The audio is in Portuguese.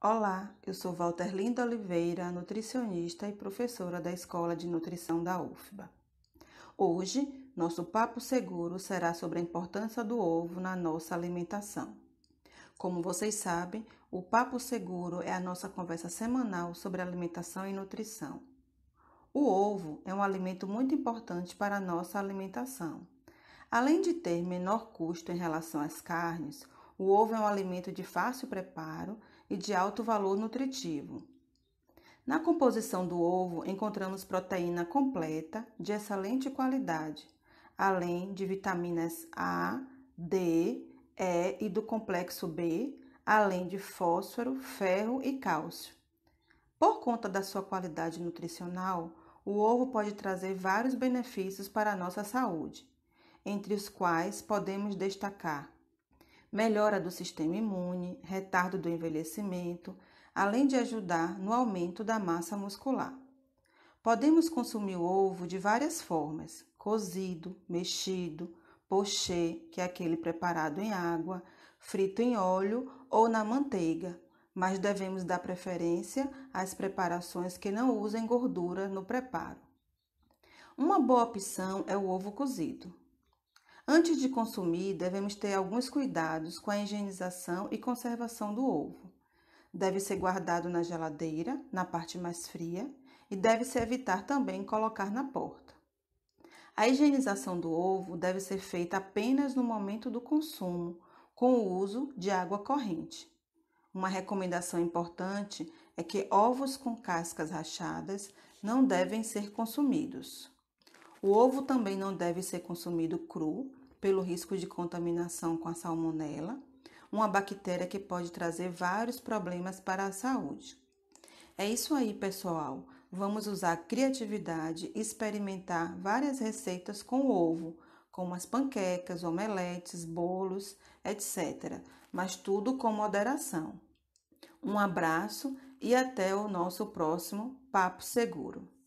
Olá, eu sou Walter Linda Oliveira, nutricionista e professora da Escola de Nutrição da UFBA. Hoje, nosso papo seguro será sobre a importância do ovo na nossa alimentação. Como vocês sabem, o Papo Seguro é a nossa conversa semanal sobre alimentação e nutrição. O ovo é um alimento muito importante para a nossa alimentação. Além de ter menor custo em relação às carnes, o ovo é um alimento de fácil preparo e de alto valor nutritivo. Na composição do ovo encontramos proteína completa de excelente qualidade, além de vitaminas A, D, E e do complexo B, além de fósforo, ferro e cálcio. Por conta da sua qualidade nutricional, o ovo pode trazer vários benefícios para a nossa saúde, entre os quais podemos destacar melhora do sistema imune, retardo do envelhecimento, além de ajudar no aumento da massa muscular. Podemos consumir o ovo de várias formas: cozido, mexido, poché, que é aquele preparado em água, frito em óleo ou na manteiga, mas devemos dar preferência às preparações que não usem gordura no preparo. Uma boa opção é o ovo cozido. Antes de consumir, devemos ter alguns cuidados com a higienização e conservação do ovo. Deve ser guardado na geladeira, na parte mais fria, e deve-se evitar também colocar na porta. A higienização do ovo deve ser feita apenas no momento do consumo, com o uso de água corrente. Uma recomendação importante é que ovos com cascas rachadas não devem ser consumidos. O ovo também não deve ser consumido cru, pelo risco de contaminação com a salmonela, uma bactéria que pode trazer vários problemas para a saúde. É isso aí, pessoal. Vamos usar criatividade e experimentar várias receitas com ovo, como as panquecas, omeletes, bolos, etc. Mas tudo com moderação. Um abraço e até o nosso próximo Papo Seguro.